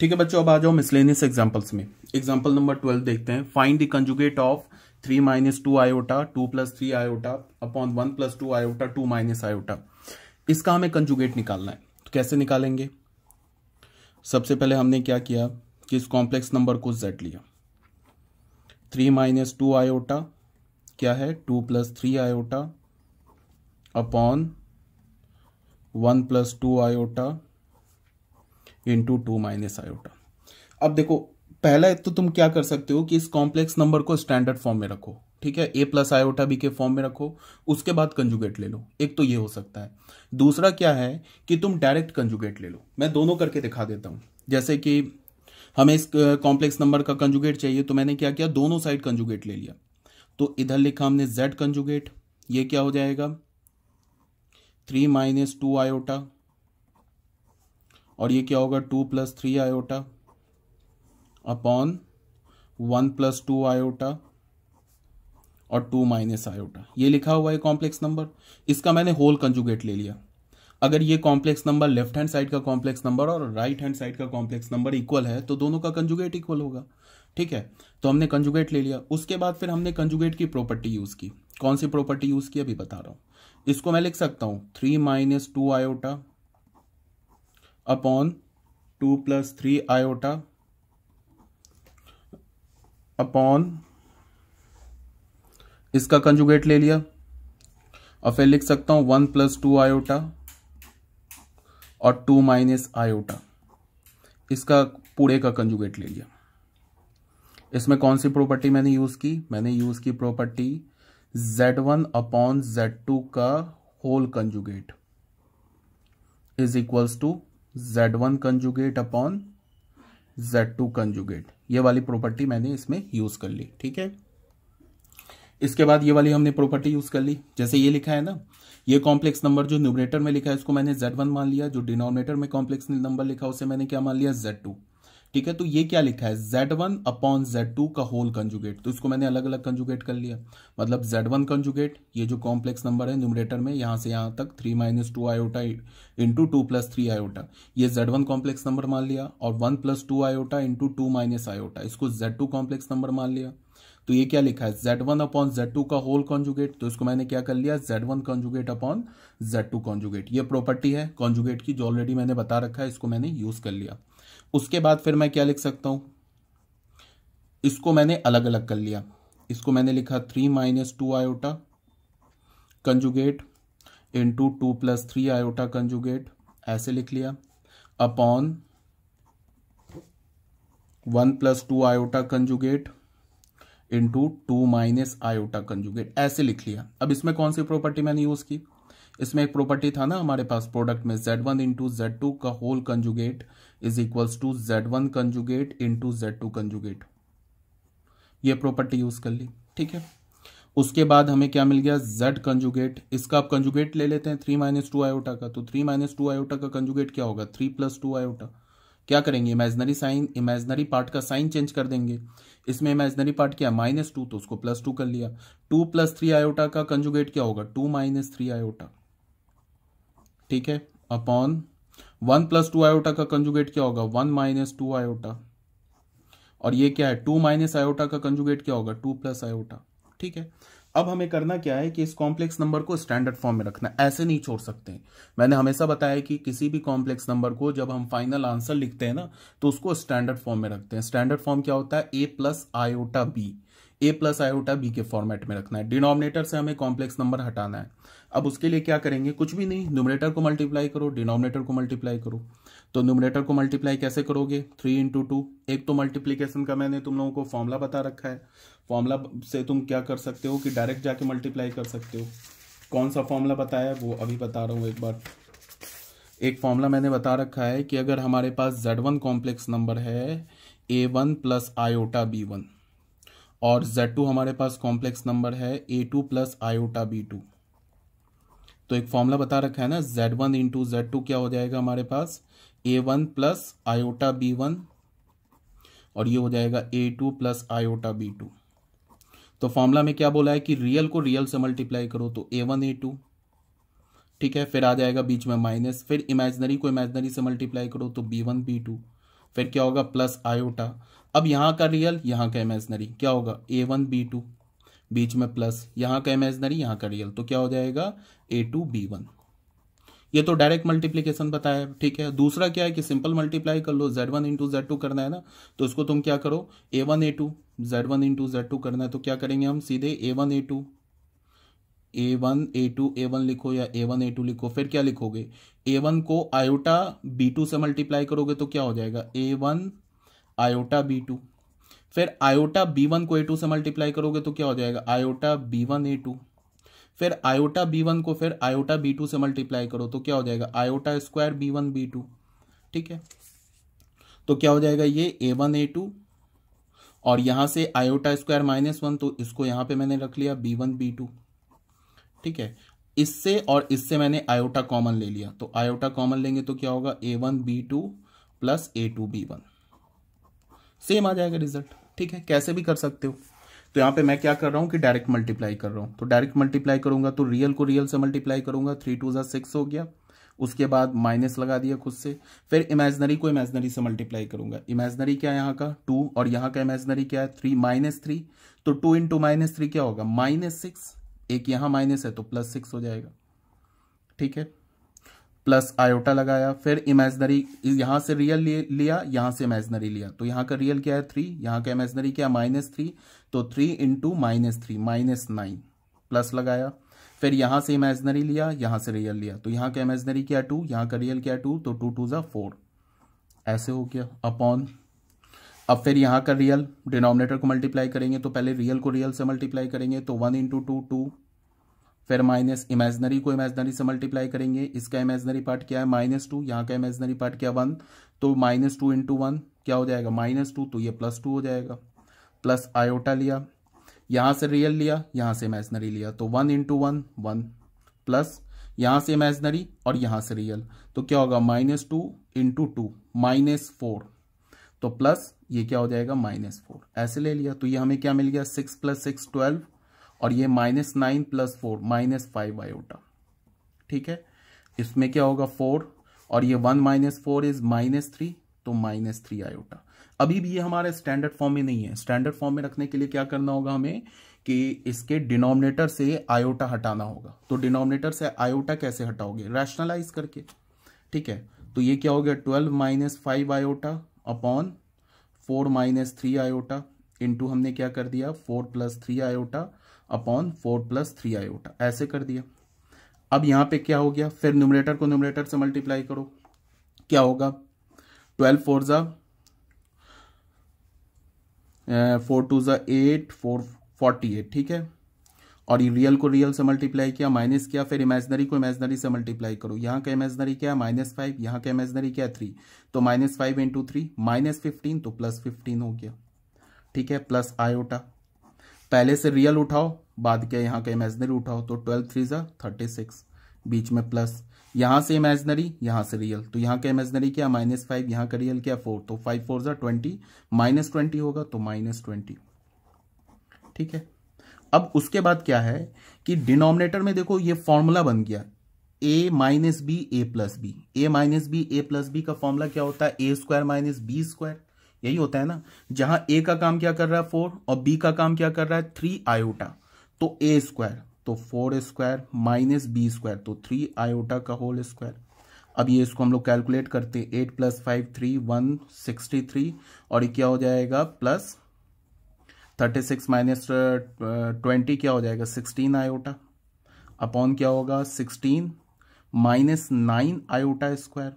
ठीक है बच्चों अब आ जाओ मिसलेनियस एग्जाम्पल्स में एग्जाम्पल नंबर ट्वेल्व देखते हैं find the conjugate of three minus two iota two plus three iota upon one plus two iota two minus iota इसका हमें कंजुगेट निकालना है तो कैसे निकालेंगे सबसे पहले हमने क्या किया कि इस कॉम्प्लेक्स नंबर को जेड लिया थ्री माइनस टू आयोटा क्या है two plus three iota upon one plus two iota into two minus iota अब देखो पहला तो तुम क्या कर सकते हो कि इस कॉम्प्लेक्स नंबर को स्टैंडर्ड फॉर्म में रखो ठीक है ए प्लस आयोटा बी के फॉर्म में रखो उसके बाद कंजुगेट ले लो एक तो ये हो सकता है दूसरा क्या है कि तुम डायरेक्ट कंजुगेट ले लो मैं दोनों करके दिखा देता हूँ जैसे कि हमें इस कॉम्प्लेक्स नंबर का कंजुगेट चाहिए तो मैंने क्या किया दोनों साइड कंजुगेट ले लिया तो इधर लिखा हमने जेड कंजुगेट ये क्या हो जाएगा थ्री माइनस टू आयोटा और ये क्या होगा two plus three iota upon one plus two iota और टू माइनस आयोटा ये लिखा हुआ है कॉम्प्लेक्स नंबर इसका मैंने होल कंजुगेट ले लिया अगर ये complex number left hand side का कॉम्प्लेक्स नंबर और राइट हैंड साइड का कॉम्प्लेक्स नंबर इक्वल है तो दोनों का कंजुगेट इक्वल होगा ठीक है तो हमने कंजुगेट ले लिया उसके बाद फिर हमने कंजुगेट की प्रॉपर्टी यूज़ की कौन सी प्रॉपर्टी यूज़ की अभी बता रहा हूं इसको मैं लिख सकता हूं three minus two iota upon two plus three iota upon इसका कंजुगेट ले लिया और फिर लिख सकता हूं वन प्लस टू आयोटा और टू माइनस आयोटा इसका पूरे का कंजुगेट ले लिया इसमें कौन सी प्रॉपर्टी मैंने यूज की मैंने यूज की property z1 one upon Z का whole conjugate is equals to Z one conjugate upon Z two conjugate ये वाली प्रॉपर्टी मैंने इसमें यूज कर ली ठीक है इसके बाद ये वाली हमने प्रॉपर्टी यूज कर ली जैसे ये लिखा है ना ये कॉम्प्लेक्स नंबर जो न्यूमरेटर में लिखा है उसको मैंने Z1 मान लिया जो डिनोमिनेटर में कॉम्प्लेक्स नंबर लिखा उसे मैंने क्या मान लिया Z2 ठीक है तो ये क्या लिखा है Z one upon Z two का होल कंजुगेट तो इसको मैंने अलग अलग कंजुगेट कर लिया मतलब जेड वन कंजुगेट ये जो कॉम्प्लेक्स नंबर है न्यूमरेटर में यहां से यहां तक three minus two iota into two plus three iota ये जेड वन कॉम्प्लेक्स नंबर मान लिया और one plus two iota into two minus iota इसको जेड टू कॉम्प्लेक्स नंबर मान लिया तो ये क्या लिखा है Z one upon Z two का होल कॉन्जुगेट तो इसको मैंने क्या कर लिया Z one conjugate upon Z two conjugate ये प्रॉपर्टी है कॉन्जुगेट की जो ऑलरेडी मैंने बता रखा है इसको मैंने यूज कर लिया उसके बाद फिर मैं क्या लिख सकता हूं इसको मैंने अलग अलग कर लिया इसको मैंने लिखा three minus two iota conjugate into two plus three iota conjugate ऐसे लिख लिया upon one plus two iota conjugate into two minus iota conjugate ऐसे लिख लिया अब इसमें कौन सी प्रॉपर्टी मैंने यूज़ की इसमें एक प्रॉपर्टी था ना हमारे पास प्रोडक्ट में Z one into Z two का whole conjugate is equals to Z one conjugate into Z two conjugate ये प्रॉपर्टी यूज कर ली ठीक है उसके बाद हमें क्या मिल गया जेड कंजुगेट इसका आप कंजुगेट ले लेते हैं थ्री माइनस टू आयोटा का तो थ्री माइनस टू आयोटा का कंजुगेट क्या होगा थ्री प्लस टू आयोटा क्या करेंगे इमेजनरी साइन इमेजनरी पार्ट का साइन चेंज कर देंगे इसमें इमेजनरी पार्ट क्या माइनस टू तो उसको प्लस टू कर लिया टू प्लस थ्री आयोटा का कंजुगेट क्या होगा टू माइनस थ्री आयोटा ठीक है upon one plus two iota का कंजुगेट क्या होगा वन माइनस टू आयोटा और ये क्या है टू माइनस आयोटा का कंजुगेट क्या होगा टू प्लस आयोटा ठीक है अब हमें करना क्या है कि इस कॉम्प्लेक्स नंबर को स्टैंडर्ड फॉर्म में रखना ऐसे नहीं छोड़ सकते मैंने हमेशा बताया कि किसी भी कॉम्प्लेक्स नंबर को जब हम फाइनल आंसर लिखते हैं ना तो उसको स्टैंडर्ड फॉर्म में रखते हैं स्टैंडर्ड फॉर्म क्या होता है A plus iota B A plus iota B के फॉर्मेट में रखना है डिनोमिनेटर से हमें कॉम्प्लेक्स नंबर हटाना है अब उसके लिए क्या करेंगे कुछ भी नहीं न्यूमिनेटर को मल्टीप्लाई करो डिनोमिनेटर को मल्टीप्लाई करो तो न्यूमिनेटर को मल्टीप्लाई कैसे करोगे थ्री इंटू टू एक तो मल्टीप्लीकेशन का मैंने तुम लोगों को फॉर्मुला बता रखा है फॉर्मुला से तुम क्या कर सकते हो कि डायरेक्ट जाके मल्टीप्लाई कर सकते हो कौन सा फॉर्मूला बताया वो अभी बता रहा हूँ एक बार एक फॉर्मूला मैंने बता रखा है कि अगर हमारे पास जेड वन कॉम्प्लेक्स नंबर है A one plus iota B one और Z2 हमारे पास कॉम्प्लेक्स नंबर है A two plus iota B two तो एक फॉर्मूला बता रखा है ना Z1 one into Z to क्या हो जाएगा हमारे पास A one plus iota B one और ये हो जाएगा A two plus iota B two तो फॉर्मूला में क्या बोला है कि रियल को रियल से मल्टीप्लाई करो तो ए वन ए टू ठीक है फिर आ जाएगा बीच में माइनस फिर इमेजनरी को इमेजनरी से मल्टीप्लाई करो तो बी वन बी टू फिर क्या होगा प्लस आयोटा अब यहाँ का रियल यहाँ का इमेजनरी क्या होगा ए वन बी टू बीच में प्लस यहाँ का इमेजनरी यहाँ का रियल तो क्या हो जाएगा ए टू बी वन ये तो डायरेक्ट मल्टीप्लीकेशन बताया ठीक है दूसरा क्या है कि सिंपल मल्टीप्लाई कर लो Z one into Z two करना है ना तो इसको तुम क्या करो A one A two Z one into Z two करना है तो क्या करेंगे हम सीधे A one A two A one A two A one लिखो या ए वन ए टू लिखो फिर क्या लिखोगे ए वन को आयोटा बी टू से मल्टीप्लाई करोगे तो क्या हो जाएगा A one iota B two फिर आयोटा बी वन को ए टू से मल्टीप्लाई करोगे तो क्या हो जाएगा iota B one A two फिर आयोटा बी वन को फिर आयोटा बी टू से मल्टीप्लाई करो तो क्या हो जाएगा iota square B one B two ठीक है तो क्या हो जाएगा ये ए वन ए टू और यहां से आयोटा स्क्वायर माइनस वन तो इसको यहां पे मैंने रख लिया बी वन बी टू ठीक है इससे और इससे मैंने आयोटा कॉमन ले लिया तो आयोटा कॉमन लेंगे तो क्या होगा A one B two plus A two B one same आ जाएगा रिजल्ट ठीक है कैसे भी कर सकते हो तो यहां पे मैं क्या कर रहा हूं कि डायरेक्ट मल्टीप्लाई कर रहा हूं तो डायरेक्ट मल्टीप्लाई करूंगा तो रियल को रियल से मल्टीप्लाई करूंगा थ्री टू जिक्स सिक्स हो गया उसके बाद माइनस लगा दिया खुद से फिर इमेजनरी को इमेजनरी से मल्टीप्लाई करूंगा इमेजनरी क्या है यहां का टू और यहाँ का इमेजनरी क्या है थ्री माइनस थ्री तो टू इंटू माइनस थ्री क्या होगा माइनस सिक्स एक यहाँ माइनस है तो प्लस सिक्स हो जाएगा ठीक है प्लस आयोटा लगाया फिर इमेजनरी यहाँ से रियल लिया यहाँ से इमेजनरी लिया तो यहाँ का रियल क्या है थ्री यहाँ का इमेजनरी क्या माइनस थ्री तो three into minus three minus nine plus लगाया फिर यहाँ से इमेजनरी लिया यहाँ से रियल लिया तो यहाँ का इमेजनरी क्या टू यहाँ का रियल क्या टू तो टू टू जो फोर ऐसे हो गया अपॉन अब फिर यहाँ का रियल डिनोमिनेटर को मल्टीप्लाई करेंगे तो पहले रियल को रियल से मल्टीप्लाई करेंगे तो वन इंटू टू टू फिर माइनस इमेजनरी को इमेजनरी से मल्टीप्लाई करेंगे इसका इमेजनरी पार्ट क्या है माइनस टू यहाँ का इमेजनरी पार्ट क्या वन तो माइनस टू इंटू वन क्या हो जाएगा माइनस टू तो ये प्लस टू हो जाएगा प्लस आयोटा लिया यहाँ से रियल लिया यहाँ से इमेजनरी लिया तो one into one one plus यहाँ से इमेजनरी और यहाँ से रियल तो क्या होगा minus two into two minus four तो प्लस ये क्या हो जाएगा माइनस फोर ऐसे ले लिया तो ये हमें क्या मिल गया सिक्स प्लस सिक्स ट्वेल्व और ये minus nine plus four minus five iota ठीक है इसमें क्या होगा फोर और ये one minus four is minus three तो माइनस थ्री आयोटा अभी भी ये हमारे स्टैंडर्ड फॉर्म में नहीं है स्टैंडर्ड फॉर्म में रखने के लिए क्या करना होगा हमें कि इसके डिनोमिनेटर से आयोटा हटाना होगा तो डिनोमिनेटर से आयोटा कैसे हटाओगे रैशनलाइज करके ठीक है तो ये क्या हो गया twelve minus five iota upon four minus three iota into हमने क्या कर दिया four plus three iota upon four plus three iota ऐसे कर दिया अब यहां पे क्या हो गया फिर न्यूमरेटर को न्यूमरेटर से मल्टीप्लाई करो क्या होगा ट्वेल्व फोर ज़ा फोर टू ज़ा एट फोर फोर्टी एट ठीक है और रियल को रियल से मल्टीप्लाई किया माइनस किया फिर इमेजनरी को इमेजनरी से मल्टीप्लाई करो यहाँ का इमेजनरी क्या है माइनस फाइव यहाँ का इमेजनरी क्या है थ्री तो minus five into three minus fifteen तो प्लस फिफ्टीन हो गया ठीक है प्लस आयोटा पहले से रियल उठाओ बाद क्या यहाँ का इमेजनरी उठाओ तो ट्वेल्व थ्री ज़ा थर्टी सिक्स बीच में प्लस यहाँ से इमेजनरी यहाँ से रियल तो यहाँ का इमेजनरी क्या माइनस फाइव यहाँ का रियल क्या फोर तो फाइव फोर ज़ा ट्वेंटी माइनस ट्वेंटी होगा तो माइनस ट्वेंटी ठीक है अब उसके बाद क्या है कि डिनोमिनेटर में देखो ये फॉर्मूला बन गया A minus B A plus B A minus B A plus B का फॉर्मूला क्या होता है A square minus B square यही होता है ना जहां ए का काम क्या कर रहा है फोर और बी का काम क्या कर रहा है थ्री आयोटा तो ए स्क्वायर तो four square minus B square तो थ्री आयोटा का होल स्क्वायर अब ये इसको हम लोग कैलकुलेट करते हैं eight plus five three one sixty three और ये क्या हो जाएगा plus thirty six minus twenty क्या हो जाएगा सिक्सटीन आयोटा अपॉन क्या होगा sixteen minus nine iota square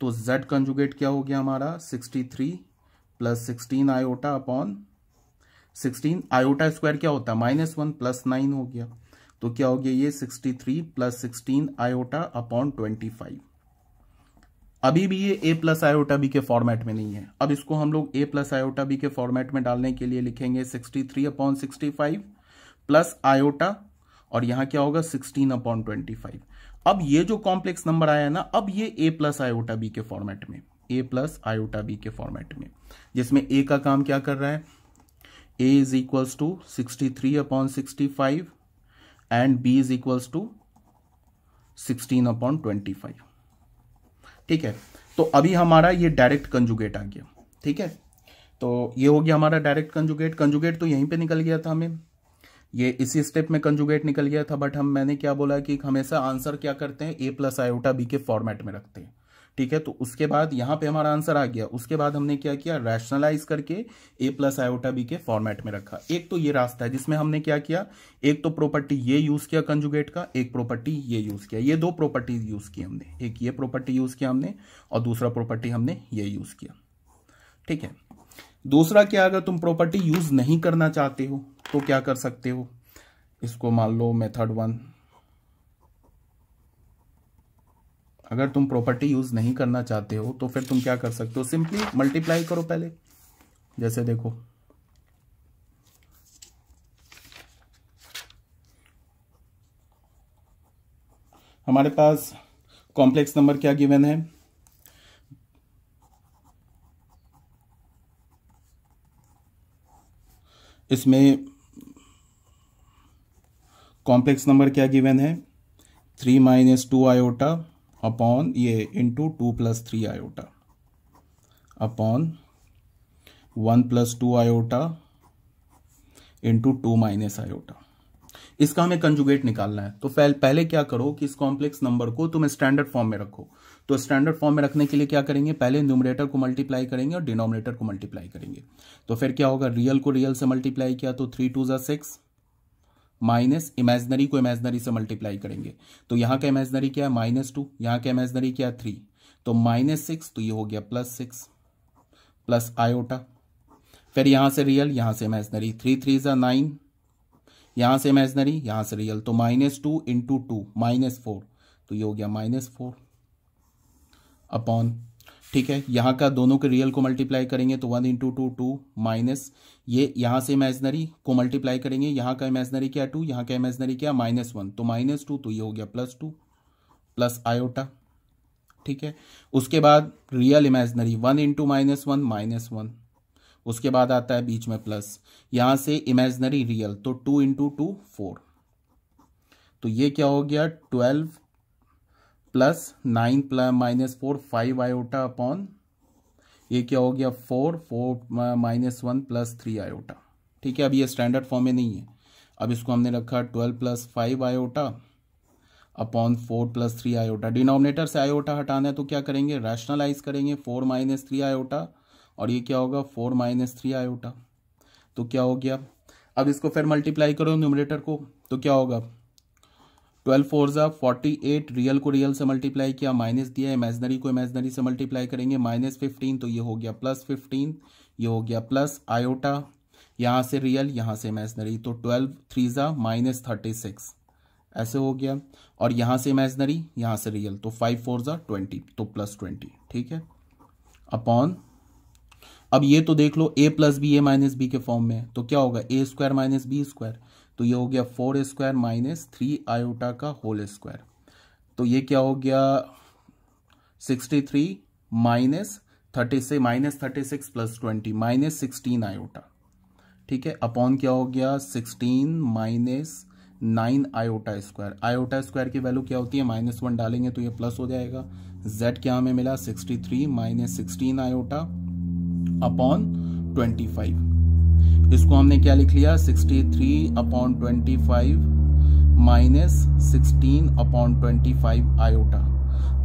तो z कंजुगेट क्या हो गया हमारा sixty three plus sixteen iota upon sixteen iota square क्या होता है माइनस वन प्लस नाइन हो गया तो क्या हो गया ये sixty three plus sixteen iota upon twenty five अभी भी ये ए प्लस आयोटा बी के फॉर्मेट में नहीं है अब इसको हम लोग ए प्लस आयोटा बी के फॉर्मेट में डालने के लिए लिखेंगे sixty three upon sixty five plus iota और यहां क्या होगा सिक्सटीन अपॉन ट्वेंटी फाइव अब ये जो कॉम्प्लेक्स नंबर आया ना अब ये ए प्लस आयोटा बी के फॉर्मेट में ए प्लस आयोटा बी के फॉर्मेट में जिसमें ए का काम क्या कर रहा है A is equals to sixty three upon sixty five and B is equals to sixteen upon twenty five ठीक है तो अभी हमारा ये डायरेक्ट कंजुगेट आ गया ठीक है तो ये हो गया हमारा डायरेक्ट कंजुगेट कंजुगेट तो यहीं पे निकल गया था हमें ये इसी स्टेप में कंजुगेट निकल गया था बट हम मैंने क्या बोला कि हमेशा आंसर क्या करते हैं ए प्लस आयोटा बी के फॉर्मेट में रखते हैं ठीक है तो उसके बाद यहाँ पे हमारा आंसर आ गया उसके बाद हमने क्या किया रैशनलाइज करके ए प्लस आयोटा बी के फॉर्मेट में रखा एक तो ये रास्ता है जिसमें हमने क्या किया एक तो प्रॉपर्टी ये यूज किया कंजुगेट का एक प्रॉपर्टी ये यूज किया ये दो प्रॉपर्टी यूज की हमने एक ये प्रॉपर्टी यूज किया हमने और दूसरा प्रॉपर्टी हमने ये यूज किया ठीक है दूसरा क्या अगर तुम प्रॉपर्टी यूज नहीं करना चाहते हो तो क्या कर सकते हो इसको मान लो मेथड वन अगर तुम प्रॉपर्टी यूज़ नहीं करना चाहते हो तो फिर तुम क्या कर सकते हो सिंपली मल्टीप्लाई करो पहले जैसे देखो हमारे पास कॉम्प्लेक्स नंबर क्या गिवन है इसमें कॉम्प्लेक्स नंबर क्या गिवन है three minus two iota upon ये into two plus three iota upon one plus two iota into two minus iota इसका हमें कंजुगेट निकालना है तो पहले क्या करो कि इस कॉम्प्लेक्स नंबर को तुम स्टैंडर्ड फॉर्म में रखो तो स्टैंडर्ड फॉर्म में रखने के लिए क्या करेंगे पहले न्यूमरेटर को मल्टीप्लाई करेंगे और डिनोमिनेटर को मल्टीप्लाई करेंगे तो फिर क्या होगा रियल को रियल से मल्टीप्लाई किया तो थ्री टू जै सिक्स माइनस इमेजनरी को इमेजनरी से मल्टीप्लाई करेंगे तो यहां का इमेजनरी क्या है माइनस टू यहां का इमेजनरी क्या है थ्री तो माइनस सिक्स तो ये हो गया प्लस सिक्स प्लस आयोटा फिर यहां से रियल यहां से इमेजनरी थ्री थ्री ज़ा नाइन यहां से इमेजनरी यहां से रियल तो minus two into two minus four तो ये हो गया माइनस फोर अपॉन ठीक है यहाँ का दोनों के रियल को मल्टीप्लाई करेंगे तो one into two two minus ये यहाँ से इमेजनरी को मल्टीप्लाई करेंगे यहाँ का इमेजनरी क्या टू यहाँ का इमेजनरी क्या माइनस वन तो माइनस टू तो ये हो गया प्लस टू प्लस आयोटा ठीक है उसके बाद real imaginary one into minus one minus one उसके बाद आता है बीच में प्लस यहाँ से इमेजनरी रियल तो टू इंटू टू फोर तो ये क्या हो गया twelve plus nine plus minus four five iota upon ये क्या हो गया four four minus one plus three iota ठीक है अब ये स्टैंडर्ड फॉर्म में नहीं है अब इसको हमने रखा twelve plus five iota upon four plus three iota denominator से आयोटा हटाना है तो क्या करेंगे रैशनलाइज करेंगे फोर माइनस थ्री आयोटा और ये क्या होगा फोर माइनस थ्री आयोटा तो क्या हो गया अब इसको फिर मल्टीप्लाई करो न्यूमिनेटर को तो क्या होगा ट्वेल्व फोर ज़ा फोर्टी एट रियल को रियल से मल्टीप्लाई किया माइनस दिया इमेजनरी को इमेजनरी से मल्टीप्लाई करेंगे माइनस फिफ्टीन तो ये हो गया प्लस फिफ्टीन ये हो गया प्लस आयोटा यहाँ से रियल यहाँ से इमेजनरी तो ट्वेल्व थ्री ज़ा माइनस थर्टी सिक्स ऐसे हो गया और यहाँ से इमेजनरी यहाँ से रियल तो फाइव फोर ज़ा ट्वेंटी तो प्लस ट्वेंटी ठीक है अपॉन अब ये तो देख लो A plus B A minus B के फॉर्म में तो क्या होगा A square minus B square तो ये हो गया four square minus three iota का होल स्क्वायर तो ये क्या हो गया सिक्सटी थ्री माइनस थर्टी से minus thirty six plus twenty minus sixteen iota ठीक है अपॉन क्या हो गया sixteen minus nine iota square iota square की वैल्यू क्या होती है माइनस वन डालेंगे तो ये प्लस हो जाएगा जेड क्या हमें मिला sixty three minus sixteen iota upon twenty five इसको हमने क्या लिख लिया 63 three upon twenty five minus sixteen upon twenty five iota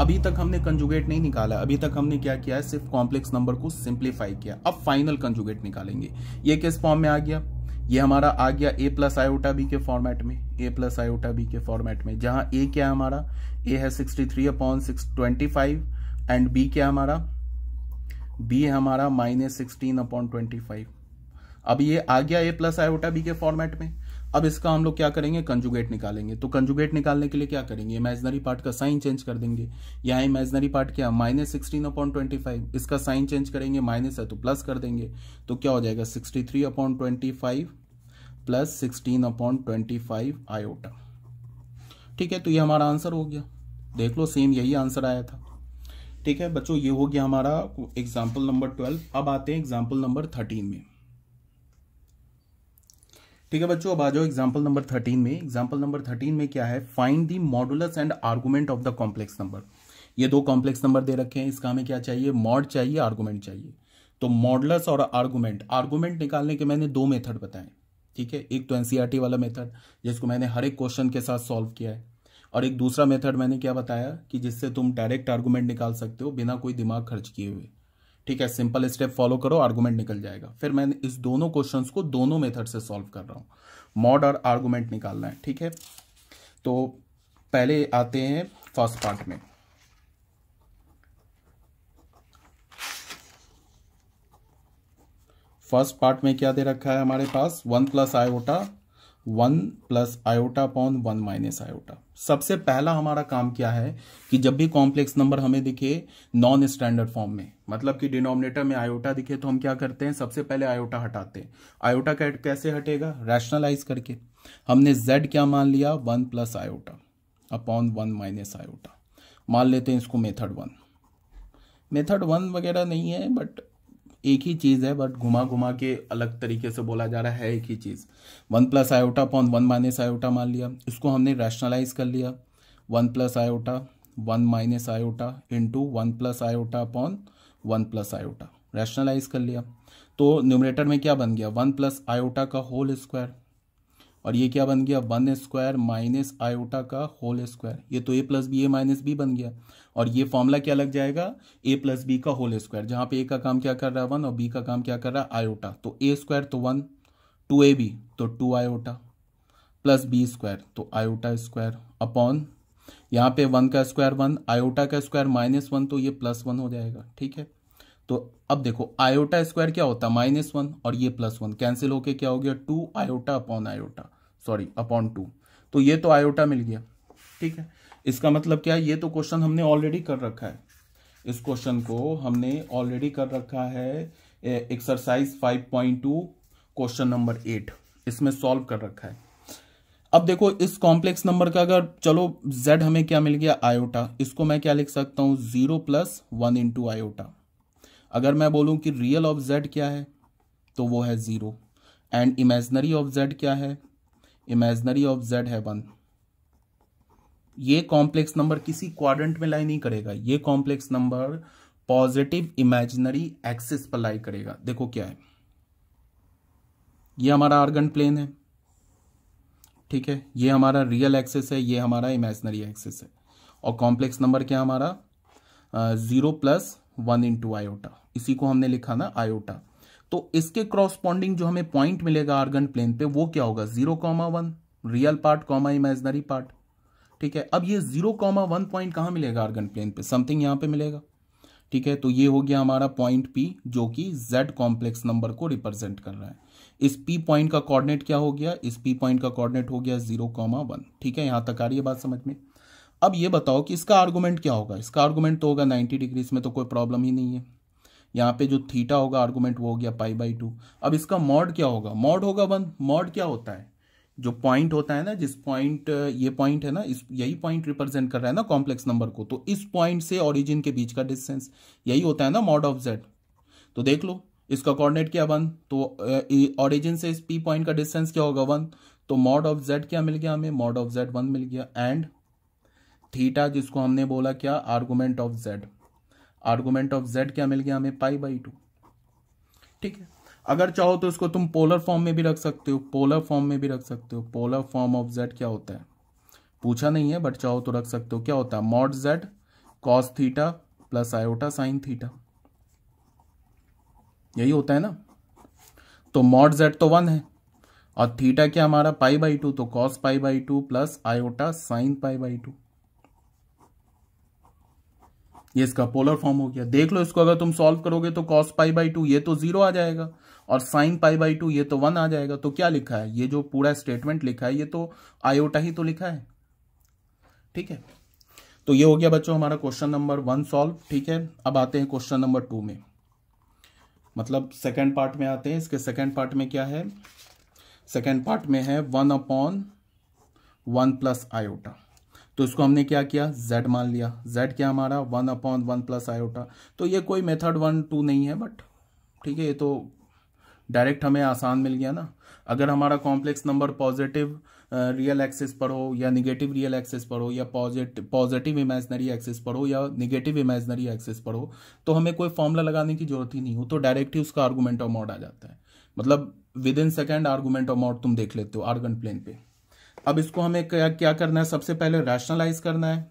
अभी तक हमने कंजुगेट नहीं निकाला अभी तक हमने क्या किया है सिर्फ कॉम्प्लेक्स नंबर को सिंप्लीफाई किया अब फाइनल कंजुगेट निकालेंगे ये किस फॉर्म में आ गया ये हमारा आ गया ए प्लस आयोटा बी के फॉर्मेट में ए प्लस आयोटा बी के फॉर्मेट में जहां ए क्या है हमारा ए है 63 three upon six twenty five and B क्या हमारा बी हमारा minus sixteen upon twenty five अब ये आ गया ए प्लस आयोटा बी के फॉर्मेट में अब इसका हम लोग क्या करेंगे कंजुगेट निकालेंगे तो कंजुगेट निकालने के लिए क्या करेंगे इमेजनरी पार्ट का साइन चेंज कर देंगे यहाँ इमेजनरी पार्ट क्या minus sixteen upon twenty five इसका साइन चेंज करेंगे माइनस है तो प्लस कर देंगे तो क्या हो जाएगा sixty three upon twenty five plus sixteen upon twenty five iota ठीक है तो ये हमारा आंसर हो गया देख लो सेम यही आंसर आया था ठीक है बच्चों ये हो गया हमारा एग्जाम्पल नंबर ट्वेल्व अब आते हैं एग्जाम्पल नंबर थर्टीन में ठीक है बच्चों अब आ जाओ एग्जाम्पल नंबर थर्टीन में एग्जाम्पल नंबर थर्टीन में क्या है find the modulus and argument of the complex number ये दो कॉम्प्लेक्स नंबर दे रखे हैं इसका हमें क्या चाहिए मॉड चाहिए आर्गूमेंट चाहिए तो मॉडलस और आर्गूमेंट आर्गूमेंट निकालने के मैंने दो मेथड बताए ठीक है एक तो एनसीईआरटी e वाला मेथड जिसको मैंने हर एक क्वेश्चन के साथ सॉल्व किया है और एक दूसरा मेथड मैंने क्या बताया कि जिससे तुम डायरेक्ट आर्गूमेंट निकाल सकते हो बिना कोई दिमाग खर्च किए हुए ठीक है सिंपल स्टेप फॉलो करो आर्गूमेंट निकल जाएगा फिर मैं इस दोनों क्वेश्चंस को दोनों मेथड से सॉल्व कर रहा हूं मॉड और आर्गूमेंट निकालना है ठीक है तो पहले आते हैं फर्स्ट पार्ट में फर्स्ट पार्ट में क्या दे रखा है हमारे पास one plus iota one plus iota upon one minus iota सबसे पहला हमारा काम क्या है कि जब भी कॉम्प्लेक्स नंबर हमें दिखे नॉन स्टैंडर्ड फॉर्म में मतलब कि डिनोमिनेटर में आयोटा दिखे तो हम क्या करते हैं सबसे पहले आयोटा हटाते हैं आयोटा कैसे हटेगा रैशनलाइज करके हमने जेड क्या मान लिया one plus iota upon one minus iota मान लेते हैं इसको मेथड वन मेथड वन वगैरह नहीं है बट एक ही चीज़ है बट घुमा घुमा के अलग तरीके से बोला जा रहा है एक ही चीज़ one plus iota upon one minus iota मान लिया इसको हमने रैशनलाइज कर लिया one plus iota one minus iota into one plus iota upon one plus iota rationalise कर लिया तो न्यूमरेटर में क्या बन गया वन प्लस आयोटा का होल स्क्वायर और ये क्या बन गया वन स्क्वायर माइनस आयोटा का होल स्क्वायर ये तो A plus B A minus B बन गया और ये फॉर्मूला क्या लग जाएगा ए प्लस बी का होल स्क्वायर जहां पे ए का काम क्या कर रहा है वन और बी का काम क्या कर रहा है आयोटा तो ए स्क्वायर तो वन टू ए बी तो two iota plus B square तो आयोटा स्क्वायर अपॉन यहाँ पे वन का स्क्वायर वन आयोटा का स्क्वायर माइनस वन तो ये प्लस वन हो जाएगा ठीक है तो अब देखो आयोटा स्क्वायर क्या होता है माइनस वन और ये प्लस वन कैंसिल होके क्या हो गया two iota upon iota sorry upon two तो ये तो आयोटा मिल गया ठीक है इसका मतलब क्या है ये तो क्वेश्चन हमने ऑलरेडी कर रखा है इस क्वेश्चन को हमने ऑलरेडी कर रखा है एक्सरसाइज 5.2 क्वेश्चन नंबर एट इसमें सॉल्व कर रखा है अब देखो इस कॉम्प्लेक्स नंबर का अगर चलो z हमें क्या मिल गया आयोटा इसको मैं क्या लिख सकता हूं zero plus one into iota अगर मैं बोलूं कि रियल ऑफ जेड क्या है तो वो है zero and imaginary of Z क्या है इमेजनरी ऑफ जेड है वन ये कॉम्प्लेक्स नंबर किसी क्वाड्रेंट में लाई नहीं करेगा ये complex number positive imaginary axis पर लाई करेगा देखो क्या है ये हमारा आर्गन प्लेन है ठीक है ये हमारा रियल एक्सेस है ये हमारा इमेजनरी एक्सेस है और कॉम्प्लेक्स नंबर क्या हमारा zero uh, plus one into iota इसी को हमने लिखा ना आयोटा तो इसके क्रॉसपॉन्डिंग जो हमें पॉइंट मिलेगा आर्गन प्लेन पे वो क्या होगा zero comma one real part comma imaginary part ठीक है अब ये जीरो कॉमा वन पॉइंट कहां मिलेगा आर्गन प्लेन पे समथिंग यहां पे मिलेगा ठीक है तो ये हो गया हमारा पॉइंट पी जो कि जेड कॉम्प्लेक्स नंबर को रिप्रेजेंट कर रहा है इस पी पॉइंट का कॉर्डिनेट क्या हो गया इस पी पॉइंट का कॉर्डिनेट हो गया जीरो कॉमा वन ठीक है यहां तक आ रही है बात समझ में अब ये बताओ कि इसका आर्गूमेंट क्या होगा इसका आर्गूमेंट तो होगा नाइन्टी डिग्री इसमें तो कोई प्रॉब्लम ही नहीं है यहाँ पे जो थीटा होगा आर्गूमेंट वो हो गया पाई बाई टू अब इसका मॉड क्या होगा मॉड होगा वन मॉड क्या होता है जो पॉइंट होता है ना जिस पॉइंट ये पॉइंट है ना इस यही पॉइंट रिप्रेजेंट कर रहा है ना कॉम्प्लेक्स नंबर को तो इस पॉइंट से ऑरिजिन के बीच का डिस्टेंस यही होता है ना मॉड ऑफ जेड तो देख लो इसका कोऑर्डिनेट क्या वन तो ऑरिजिन से इस पी पॉइंट का डिस्टेंस क्या होगा वन तो मॉड ऑफ जेड क्या मिल गया हमें मॉड ऑफ जेड वन मिल गया एंड थीटा जिसको हमने बोला क्या argument of Z argument of Z क्या मिल गया हमें पाई बाई टू ठीक है अगर चाहो तो इसको तुम पोलर फॉर्म में भी रख सकते हो पोलर फॉर्म में भी रख सकते हो पोलर फॉर्म ऑफ जेड क्या होता है पूछा नहीं है बट चाहो तो रख सकते हो क्या होता है mod Z cos theta plus iota sine theta यही होता है ना तो मॉड जेड तो वन है और थीटा क्या हमारा पाई बाई टू तो cos pi by two plus iota sine pi by two ये इसका पोलर फॉर्म हो गया देख लो इसको अगर तुम सॉल्व करोगे तो कॉस पाई बाई टू ये तो जीरो आ जाएगा और साइन पाई बाई टू ये तो वन आ जाएगा तो क्या लिखा है ये जो पूरा स्टेटमेंट लिखा है ये तो आयोटा ही तो लिखा है ठीक है तो ये हो गया बच्चों हमारा क्वेश्चन नंबर वन सॉल्व ठीक है अब आते हैं क्वेश्चन नंबर टू में मतलब सेकेंड पार्ट में आते हैं इसके सेकेंड पार्ट में क्या है सेकेंड पार्ट में है one upon one plus iota तो इसको हमने क्या किया z मान लिया z क्या हमारा one upon one plus iota तो ये कोई मेथड वन टू नहीं है बट ठीक है ये तो डायरेक्ट हमें आसान मिल गया ना अगर हमारा complex number positive real axis पर हो या निगेटिव रियल एक्सिस पर हो या पॉजिटिव इमेजनरी एक्सिस पर हो या निगेटिव इमेजनरी एक्सिस पर हो तो हमें कोई फॉर्मूला लगाने की जरूरत ही नहीं हो तो डायरेक्ट ही उसका आर्गूमेंट ऑफ मॉड आ जाता है मतलब within second argument of mod तुम देख लेते हो आर्गन प्लेन पे अब इसको हमें क्या क्या करना है सबसे पहले रैशनलाइज करना है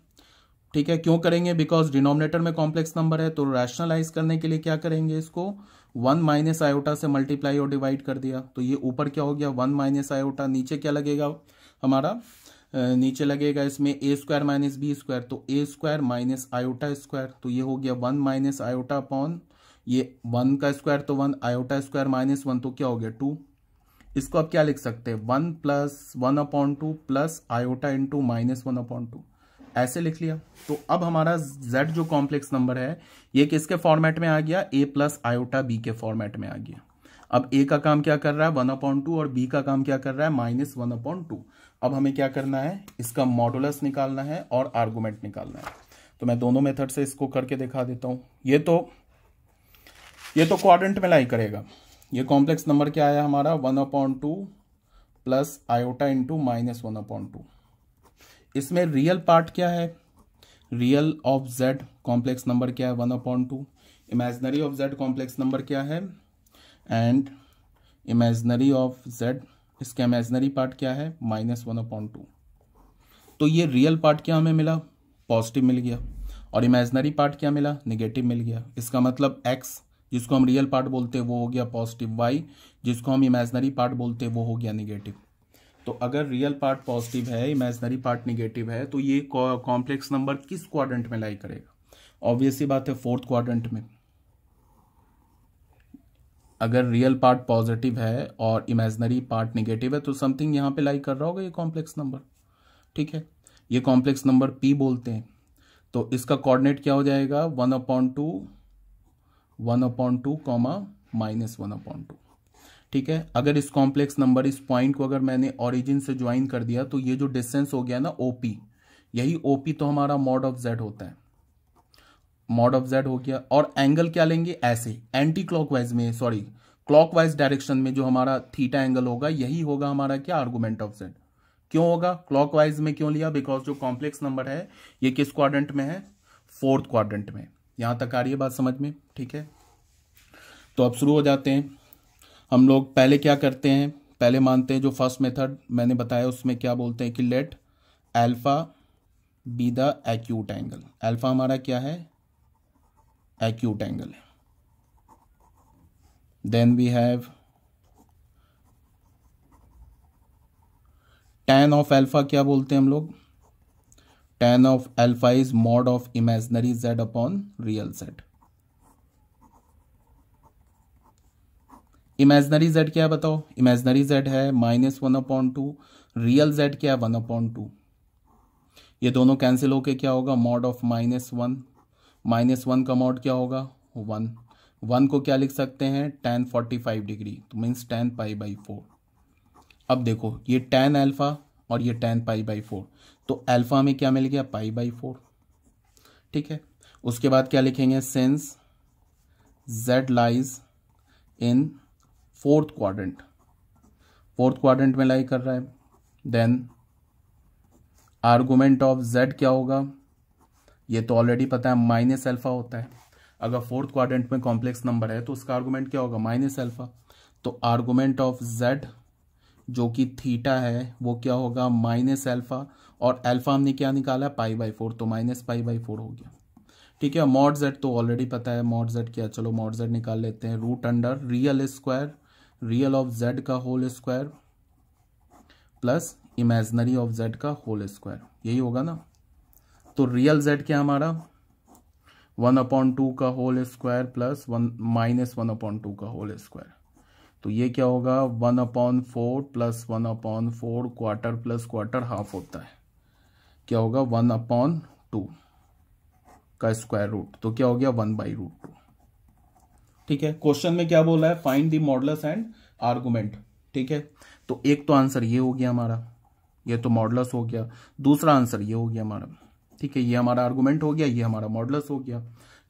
ठीक है क्यों करेंगे बिकॉज डिनोमिनेटर में कॉम्प्लेक्स नंबर है तो रैशनलाइज करने के लिए क्या करेंगे इसको वन माइनस आयोटा से मल्टीप्लाई और डिवाइड कर दिया तो ये ऊपर क्या हो गया वन माइनस आयोटा नीचे क्या लगेगा हमारा नीचे लगेगा इसमें A square minus B square तो A square minus iota square तो ये हो गया वन माइनस आयोटा अपॉन ये वन का स्क्वायर तो one iota square minus one तो क्या हो गया टू इसको आप क्या लिख सकते हैं one plus one upon two plus iota into minus one upon two ऐसे लिख लिया तो अब हमारा z जो कॉम्प्लेक्स नंबर है ये किसके फॉर्मेट में आ गया a प्लस आयोटा बी के फॉर्मेट में आ गया अब a का काम क्या कर रहा है वन अपॉइंट टू और b का काम क्या कर रहा है माइनस वन अपॉइंट टू अब हमें क्या करना है इसका मॉडुलस निकालना है और आर्गूमेंट निकालना है तो मैं दोनों मेथड से इसको करके दिखा देता हूं ये तो ये तो क्वाड्रेंट में लाई करेगा ये कॉम्प्लेक्स नंबर क्या आया हमारा one upon two plus iota into minus one upon two इसमें रियल पार्ट क्या है real of Z complex number क्या है one upon two imaginary of Z complex number क्या है एंड इमेजनरी ऑफ जेड इसका इमेजनरी पार्ट क्या है माइनस वन अपॉइंट टू तो ये रियल पार्ट क्या हमें मिला पॉजिटिव मिल गया और इमेजनरी पार्ट क्या मिला निगेटिव मिल गया इसका मतलब एक्स जिसको हम रियल पार्ट बोलते हैं वो हो गया पॉजिटिव वाई जिसको हम इमेजनरी पार्ट बोलते हैं वो हो गया निगेटिव तो अगर रियल पार्ट पॉजिटिव है इमेजनरी पार्ट निगेटिव है तो ये कॉम्प्लेक्स नंबर किस क्वाड्रेंट में लाई करेगा ऑब्वियसली बात है फोर्थ क्वाड्रेंट में अगर रियल पार्ट पॉजिटिव है और इमेजनरी पार्ट निगेटिव है तो समथिंग यहाँ पे लाई कर रहा होगा ये कॉम्प्लेक्स नंबर ठीक है ये कॉम्प्लेक्स नंबर पी बोलते हैं तो इसका कोऑर्डिनेट क्या हो जाएगा one upon two one upon two comma minus one upon two ठीक है अगर इस कॉम्प्लेक्स नंबर इस पॉइंट को अगर मैंने ओरिजिन से ज्वाइन कर दिया तो ये जो डिस्टेंस हो गया ना ओपी यही ओपी तो हमारा मॉड ऑफ जेड होता है मॉड ऑफ जेड हो गया और एंगल क्या लेंगे ऐसे एंटी क्लॉकवाइज में सॉरी क्लॉकवाइज डायरेक्शन में जो हमारा थीटा एंगल होगा यही होगा हमारा क्या आर्गूमेंट ऑफ जेड क्यों होगा क्लॉकवाइज में क्यों लिया बिकॉज जो कॉम्प्लेक्स नंबर है ये किस क्वाड्रेंट में है फोर्थ क्वाड्रेंट में यहाँ तक आ रही है बात समझ में ठीक है तो अब शुरू हो जाते हैं हम लोग पहले क्या करते हैं पहले मानते हैं जो फर्स्ट मेथड मैंने बताया उसमें क्या बोलते हैं कि let alpha be the acute angle alpha हमारा क्या है एक्यूट एंगल है then we have tan of alpha क्या बोलते हैं हम लोग tan of alpha is mod of imaginary z upon real z imaginary Z क्या है बताओ इमेजनरी जेड है minus one upon two real Z क्या है वन अपॉन टू ये दोनों कैंसिल होके क्या होगा mod of minus one minus one का मॉड क्या होगा वन वन को क्या लिख सकते हैं टेन फोर्टी फाइव डिग्री तो means tan pi by four अब देखो ये टेन एल्फा और ये टेन पाई बाई फोर तो अल्फा में क्या मिल गया पाई बाई फोर ठीक है उसके बाद क्या लिखेंगे since Z lies in fourth quadrant fourth quadrant में लाई कर रहा है देन आर्गुमेंट ऑफ जेड क्या होगा ये तो ऑलरेडी पता है माइनस एल्फा होता है अगर फोर्थ क्वाड्रेंट में कॉम्प्लेक्स नंबर है तो उसका आर्गुमेंट क्या होगा माइनस एल्फा तो आर्गुमेंट ऑफ जेड जो कि थीटा है वो क्या होगा माइनस अल्फा और अल्फा हमने क्या निकाला पाई बाई फोर तो माइनस पाई बाई फोर हो गया ठीक है मॉड जेड तो ऑलरेडी पता है मॉड जेड क्या चलो मॉड जेड निकाल लेते हैं root under real square real of Z का whole square plus imaginary of Z का होल स्क्वायर यही होगा ना तो रियल जेड क्या हमारा वन अपॉन टू का whole square plus one minus one upon two का होल स्क्वायर तो ये क्या होगा one upon four plus one upon four quarter plus quarter half होता है क्या होगा वन अपॉन टू का स्क्वायर रूट तो क्या हो गया वन बाई रूट टू ठीक है क्वेश्चन में क्या बोला है find the modulus and argument ठीक है तो एक तो आंसर ये हो गया हमारा ये तो मॉडलस हो गया दूसरा आंसर ये हो गया हमारा ठीक है ये हमारा आर्गूमेंट हो गया ये हमारा मॉडलस हो गया